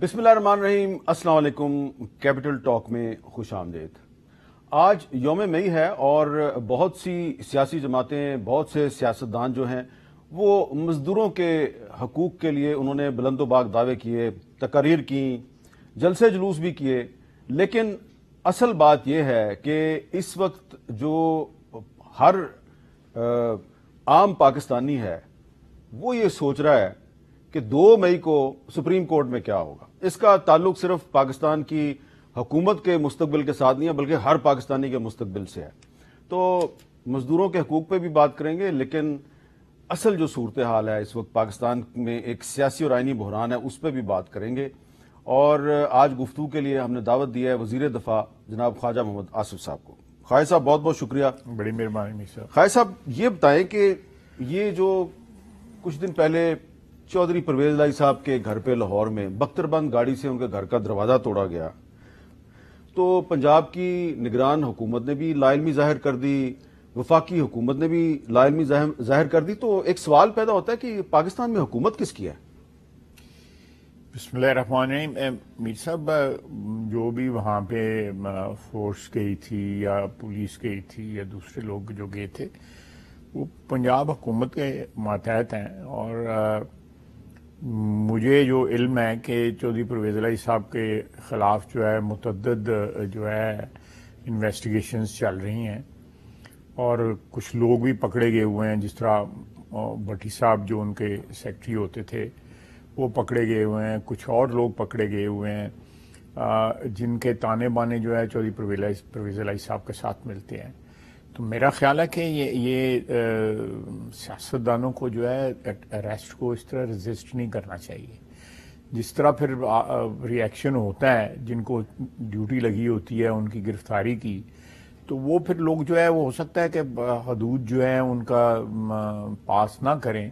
बिस्मिल्लाहमान अस्सलाम वालेकुम capital talk में खुश आमदेद आज योम मई है और बहुत सी सियासी जमातें बहुत से सियासतदान जो हैं वो मजदूरों के हकूक के लिए उन्होंने बुलंदोबाग दावे किए तकरीर की जलसे जुलूस भी किए लेकिन असल बात यह है कि इस वक्त जो हर आम पाकिस्तानी है वो ये सोच रहा है कि दो मई को सुप्रीम कोर्ट में क्या होगा इसका ताल्लुक सिर्फ पाकिस्तान की हुकूमत के मुस्तबिल के साथ नहीं है बल्कि हर पाकिस्तानी के मुस्तबिल से है तो मजदूरों के हकूक पर भी बात करेंगे लेकिन असल जो सूरत हाल है इस वक्त पाकिस्तान में एक सियासी और आइनी बहरान है उस पर भी बात करेंगे और आज गुफ्तू के लिए हमने दावत दी है वजीर दफा जनाब ख्वाजा मोहम्मद आसिफ साहब को खाय साहब बहुत बहुत शुक्रिया बड़ी मेहरबानी खाय साहब ये बताएं कि ये जो कुछ दिन पहले चौधरी परवेज लाई साहब के घर पे लाहौर में बख्तरबंद गाड़ी से उनके घर का दरवाजा तोड़ा गया तो पंजाब की निगरान हुकूमत ने भी लाइलमी जाहिर कर दी वफाकी हुकूमत ने भी लाइलमी जाहिर कर दी तो एक सवाल पैदा होता है कि पाकिस्तान में हुकूमत किसकी है मीर साहब जो भी वहां पे फोर्स गई थी या पुलिस गई थी या दूसरे लोग जो गए थे वो पंजाब हुकूमत के मातहत हैं और मुझे जो इल्म है कि चौधरी परवेज लाई साहब के ख़िलाफ़ जो है मतदद जो है इन्वेस्टिगेशंस चल रही हैं और कुछ लोग भी पकड़े गए हुए हैं जिस तरह भट्टी साहब जो उनके सेक्रेटरी होते थे वो पकड़े गए हुए हैं कुछ और लोग पकड़े गए हुए हैं जिनके ताने बाने जो है चौधरी परवेज लाई साहब के साथ मिलते हैं तो मेरा ख्याल है कि ये ये सियासतदानों को जो है अरेस्ट को इस तरह रजिस्ट नहीं करना चाहिए जिस तरह फिर रिएक्शन होता है जिनको ड्यूटी लगी होती है उनकी गिरफ्तारी की तो वो फिर लोग जो है वो हो सकता है कि हदूद जो है उनका पास ना करें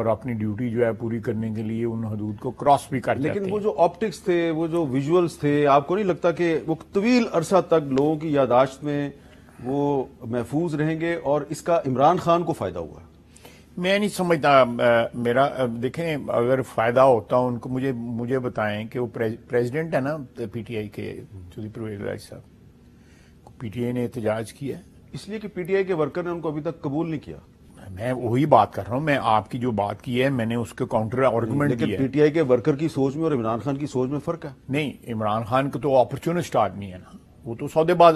और अपनी ड्यूटी जो है पूरी करने के लिए उन हदूद को क्रॉस भी कर लेकिन वो जो ऑप्टिक्स थे वो जो विजुअल्स थे आपको नहीं लगता कि वो तवील अरसा तक लोगों की यादाश्त में वो महफूज रहेंगे और इसका इमरान खान को फ़ायदा हुआ मैं नहीं समझता मेरा देखें अगर फ़ायदा होता उनको मुझे मुझे बताएं कि वो प्रेसिडेंट है ना पीटीआई के चौधरी प्रवेश साहब पीटीआई ने एहतजाज किया इसलिए कि पीटीआई के वर्कर ने उनको अभी तक कबूल नहीं किया मैं वही बात कर रहा हूँ मैं आपकी जो बात की है मैंने उसके काउंटर आर्गूमेंट किया पीटीआई के वर्कर की सोच में और इमरान खान की सोच में फर्क है नहीं इमरान खान का तो अपॉर्चुनिस्ट आदमी है ना वो तो सौदेबाज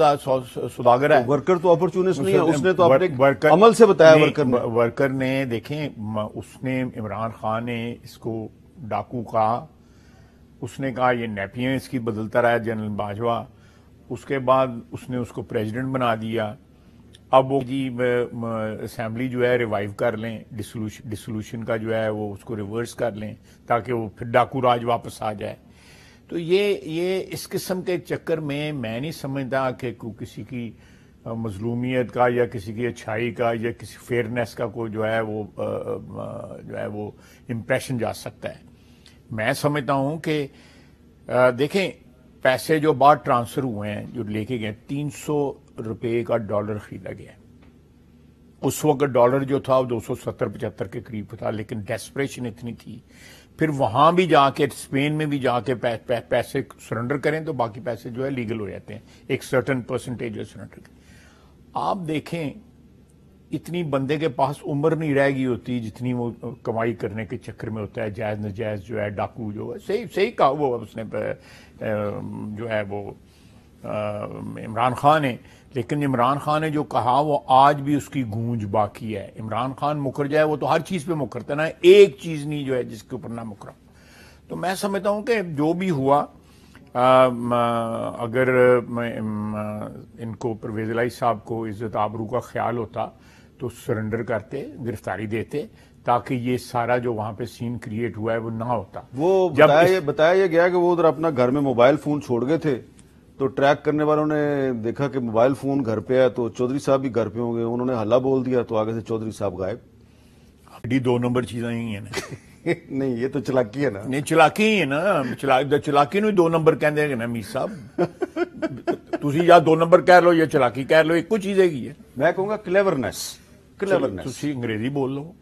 सौदागर है वर्कर तो अपॉर्चुनिस्ट नहीं है उसने तो अपने वर्कर अमल से बताया वर्कर ने, वर्कर ने देखें उसने इमरान खान ने इसको डाकू कहा उसने कहा ये नेपियां इसकी बदलता रहा जनरल बाजवा उसके बाद उसने उसको प्रेसिडेंट बना दिया अब वो जी असम्बली जो है रिवाइव कर लें डिसोल्यूशन का जो है वो उसको रिवर्स कर लें ताकि वो फिर डाकू राज वापस आ जाए तो ये ये इस किस्म के चक्कर में मैं नहीं समझता कि किसी की मजलूमियत का या किसी की अच्छाई का या किसी फेयरनेस का कोई जो है वो जो है वो इम्प्रेशन जा सकता है मैं समझता हूँ कि देखें पैसे जो बाहर ट्रांसफ़र हुए हैं जो लेके गए तीन सौ रुपये का डॉलर खरीदा गया है उस वक्त डॉलर जो था वो दो सौ सत्तर पचहत्तर के करीब था लेकिन डेस्परेशन इतनी थी फिर वहां भी जाके स्पेन में भी जाके पै, पै, पैसे सरेंडर करें तो बाकी पैसे जो है लीगल हो जाते हैं एक सर्टन परसेंटेज जो सरेंडर करें आप देखें इतनी बंदे के पास उम्र नहीं रह गई होती जितनी वो कमाई करने के चक्कर में होता है जायज नजायज जो है डाकू जो है सही सही कहा वो उसने जो है वो इमरान खान है लेकिन इमरान खान ने जो कहा वो आज भी उसकी गूंज बाकी है इमरान खान मुकर जाए वो तो हर चीज़ पे मुकरता ना एक चीज़ नहीं जो है जिसके ऊपर ना मुकरा तो मैं समझता हूँ कि जो भी हुआ आ, अगर इनको परवेजलाई साहब को इज्जत आबरू का ख्याल होता तो सरेंडर करते गिरफ्तारी देते ताकि ये सारा जो वहां पे सीन क्रिएट हुआ है वो ना होता वो जब बताया, इस... बताया गया कि वो उधर अपना घर में मोबाइल फोन छोड़ गए थे तो ट्रैक करने वालों ने देखा कि मोबाइल फ़ोन घर पे है तो चौधरी साहब भी घर पे होंगे उन्होंने हल्ला बोल दिया तो आगे से चौधरी साहब गायब डी दो नंबर चीज़ें ही हैं नहीं ये तो चलाकी है ना नहीं चलाकी ही है ना चला चलाकी ਨੂੰ ਦੋ ਨੰਬਰ ਕਹਿੰਦੇ ਨੇ ਮੀਰ ਸਾਹਿਬ ਤੁਸੀਂ ਜਾਂ ਦੋ ਨੰਬਰ ਕਹਿ ਲਓ ਜਾਂ ਚਲਾਕੀ ਕਹਿ ਲਓ ਇੱਕੋ ਚੀਜ਼ ਹੈਗੀ ਹੈ ਮੈਂ ਕਹੂੰਗਾ ਕਲੇਵਰਨੈਸ क्लेवरनेस ਤੁਸੀਂ अंग्रेजी बोल लो